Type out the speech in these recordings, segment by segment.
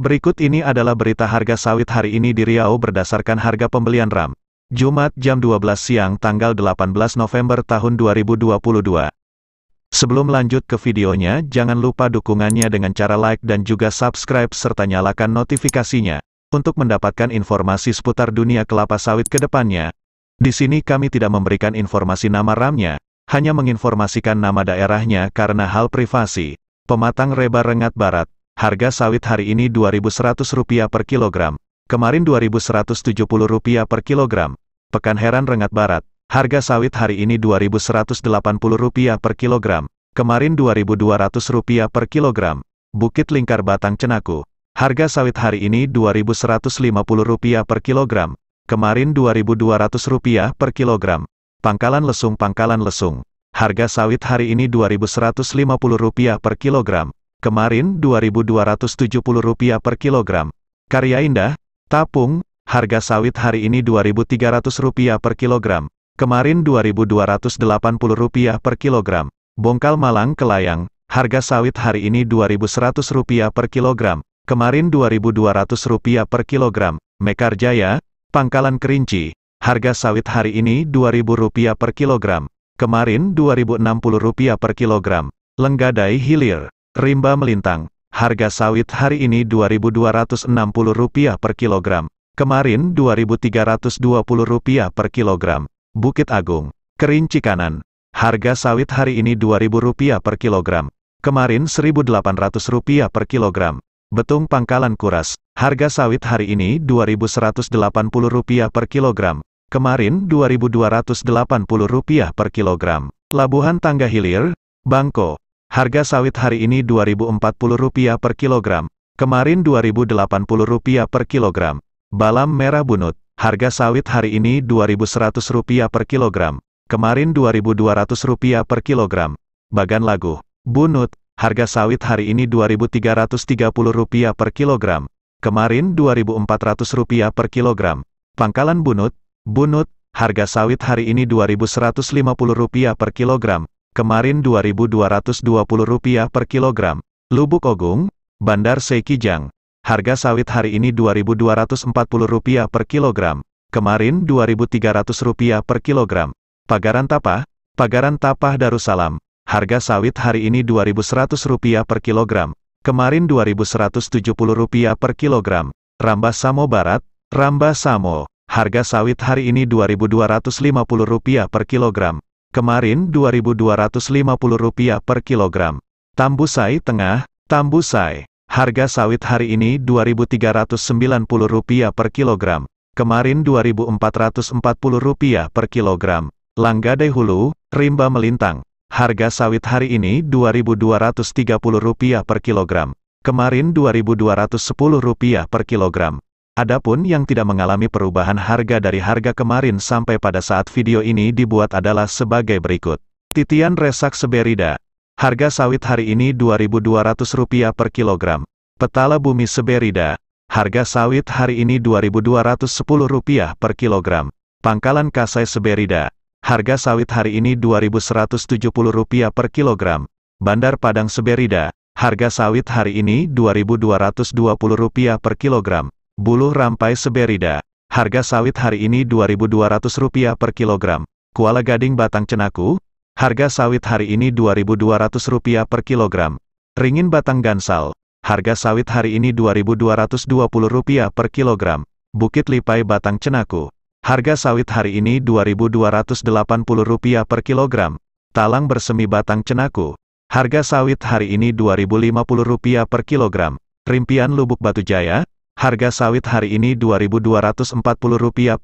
Berikut ini adalah berita harga sawit hari ini di Riau berdasarkan harga pembelian RAM. Jumat jam 12 siang tanggal 18 November tahun 2022. Sebelum lanjut ke videonya, jangan lupa dukungannya dengan cara like dan juga subscribe serta nyalakan notifikasinya untuk mendapatkan informasi seputar dunia kelapa sawit ke depannya. Di sini kami tidak memberikan informasi nama RAM-nya, hanya menginformasikan nama daerahnya karena hal privasi. Pematang Reba Rengat Barat Harga sawit hari ini Rp2.100 per kilogram, kemarin Rp2.170 per kilogram. Pekan Heran Rengat Barat, harga sawit hari ini Rp2.180 per kilogram, kemarin Rp2.200 per kilogram. Bukit Lingkar Batang Cenaku, harga sawit hari ini Rp2.150 per kilogram, kemarin Rp2.200 per kilogram. Pangkalan Lesung Pangkalan Lesung, harga sawit hari ini Rp2.150 per kilogram, kemarin Rp2.270 per kilogram. Karya Indah, Tapung, harga sawit hari ini Rp2.300 per kilogram. Kemarin Rp2.280 per kilogram. Bongkal Malang Kelayang, harga sawit hari ini Rp2.100 per kilogram. Kemarin Rp2.200 per kilogram. Mekarjaya, Pangkalan Kerinci, harga sawit hari ini Rp2.000 per kilogram. Kemarin Rp2.060 per kilogram. Lenggadai Hilir, Rimba melintang. Harga sawit hari ini Rp2.260 per kilogram. Kemarin Rp2.320 per kilogram. Bukit Agung. Kerinci kanan. Harga sawit hari ini Rp2.000 per kilogram. Kemarin Rp1.800 per kilogram. Betung Pangkalan Kuras. Harga sawit hari ini Rp2.180 per kilogram. Kemarin Rp2.280 per kilogram. Labuhan Tangga Hilir, Bangko. Harga sawit hari ini Rp2.040 per kilogram, kemarin Rp2.080 per kilogram. Balam merah bunut, harga sawit hari ini Rp2.100 per kilogram, kemarin Rp2.200 per kilogram. Bagan lagu, bunut, harga sawit hari ini Rp2.330 per kilogram, kemarin Rp2.400 per kilogram. Pangkalan bunut, bunut, harga sawit hari ini Rp2.150 per kilogram, kemarin Rp2.220 per kilogram. Lubuk Ogung, Bandar Seikijang. Harga sawit hari ini Rp2.240 per kilogram. Kemarin Rp2.300 per kilogram. Pagaran Tapah, Pagaran Tapah Darussalam. Harga sawit hari ini Rp2.100 per kilogram. Kemarin Rp2.170 per kilogram. Rambah Samo Barat, Rambah Samo. Harga sawit hari ini Rp2.250 per kilogram. Kemarin Rp2.250 per kilogram. Tambusai tengah, Tambusai. Harga sawit hari ini Rp2.390 per kilogram. Kemarin Rp2.440 per kilogram. Langgadai Hulu, Rimba Melintang. Harga sawit hari ini Rp2.230 per kilogram. Kemarin Rp2.210 per kilogram. Adapun yang tidak mengalami perubahan harga dari harga kemarin sampai pada saat video ini dibuat adalah sebagai berikut. Titian Resak Seberida. Harga sawit hari ini Rp2.200 per kilogram. Petala Bumi Seberida. Harga sawit hari ini Rp2.210 per kilogram. Pangkalan Kasai Seberida. Harga sawit hari ini Rp2.170 per kilogram. Bandar Padang Seberida. Harga sawit hari ini Rp2.220 per kilogram. Buluh rampai seberida. Harga sawit hari ini Rp2.200 per kilogram. Kuala Gading batang cenaku. Harga sawit hari ini Rp2.200 per kilogram. Ringin batang gansal. Harga sawit hari ini Rp2.220 per kilogram. Bukit lipai batang cenaku. Harga sawit hari ini Rp2.280 per kilogram. Talang bersemi batang cenaku. Harga sawit hari ini Rp2.050 per kilogram. Rimpian lubuk batu jaya, Harga sawit hari ini Rp2.240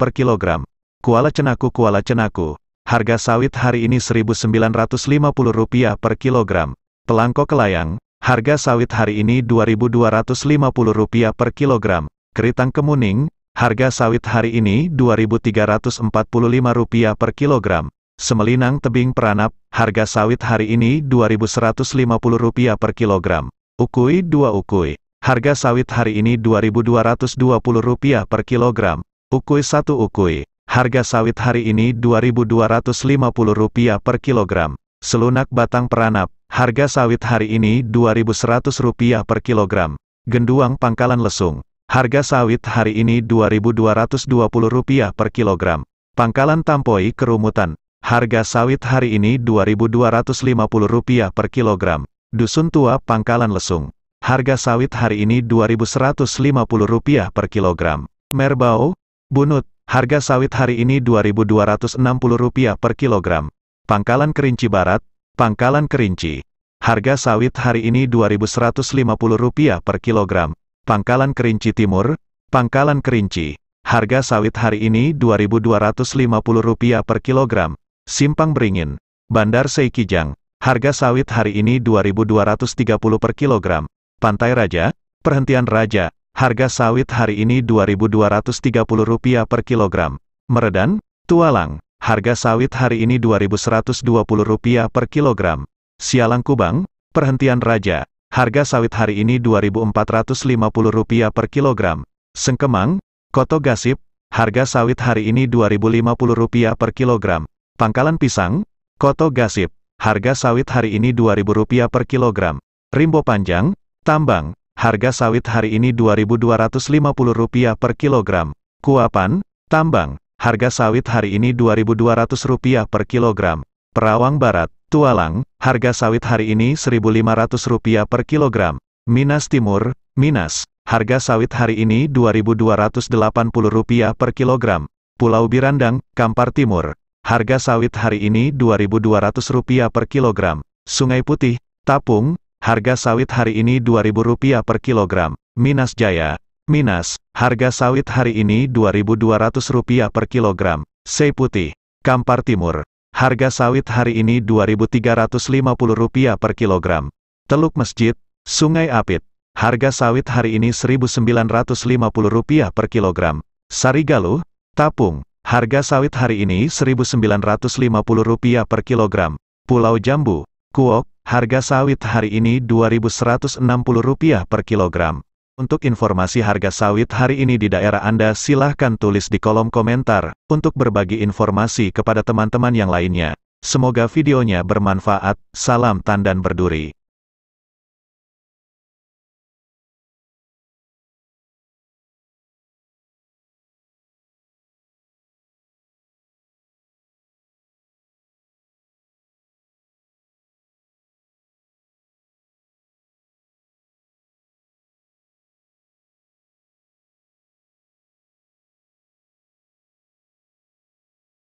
per kilogram. Kuala Cenaku Kuala Cenaku. Harga sawit hari ini Rp1.950 per kilogram. Pelangko Kelayang. Harga sawit hari ini Rp2.250 per kilogram. Keritang Kemuning. Harga sawit hari ini Rp2.345 per kilogram. Semelinang Tebing Peranap. Harga sawit hari ini Rp2.150 per kilogram. Ukui 2 Ukui. Harga sawit hari ini Rp2.220 per kilogram, ukui 1 ukui. Harga sawit hari ini Rp2.250 per kilogram. Selunak batang peranap, harga sawit hari ini Rp2.100 per kilogram. Genduang pangkalan lesung, harga sawit hari ini Rp2.220 per kilogram. Pangkalan tampoi kerumutan, harga sawit hari ini Rp2.250 per kilogram. Dusun tua pangkalan lesung, Harga sawit hari ini Rp2.150 per kilogram. Merbau, bunut, harga sawit hari ini Rp2.260 per kilogram. Pangkalan Kerinci Barat, Pangkalan Kerinci. Harga sawit hari ini Rp2.150 per kilogram. Pangkalan Kerinci Timur, Pangkalan Kerinci. Harga sawit hari ini Rp2.250 per kilogram. Simpang Beringin, Bandar Seikijang. Harga sawit hari ini Rp2.230 per kilogram. Pantai Raja, Perhentian Raja, harga sawit hari ini Rp2.230 per kilogram. Meredan, Tualang, harga sawit hari ini Rp2.120 per kilogram. Sialang Kubang, Perhentian Raja, harga sawit hari ini Rp2.450 per kilogram. Sengkemang, Koto Gasip, harga sawit hari ini Rp2.050 per kilogram. Pangkalan Pisang, Koto Gasip, harga sawit hari ini Rp2.000 per kilogram. Rimbo Panjang, Tambang, harga sawit hari ini Rp2.250 per kilogram. Kuapan, Tambang, harga sawit hari ini Rp2.200 per kilogram. Perawang Barat, Tualang, harga sawit hari ini Rp1.500 per kilogram. Minas Timur, Minas, harga sawit hari ini Rp2.280 per kilogram. Pulau Birandang, Kampar Timur, harga sawit hari ini Rp2.200 per kilogram. Sungai Putih, Tapung, harga sawit hari ini Rp2.000 per kilogram. Minas Jaya, Minas, harga sawit hari ini Rp2.200 per kilogram. Sei Putih, Kampar Timur, harga sawit hari ini Rp2.350 per kilogram. Teluk Masjid, Sungai Apit, harga sawit hari ini Rp1.950 per kilogram. Sarigalu, Tapung, harga sawit hari ini Rp1.950 per kilogram. Pulau Jambu, Kuok, Harga sawit hari ini Rp2.160 per kilogram. Untuk informasi harga sawit hari ini di daerah Anda silahkan tulis di kolom komentar, untuk berbagi informasi kepada teman-teman yang lainnya. Semoga videonya bermanfaat, salam tandan berduri.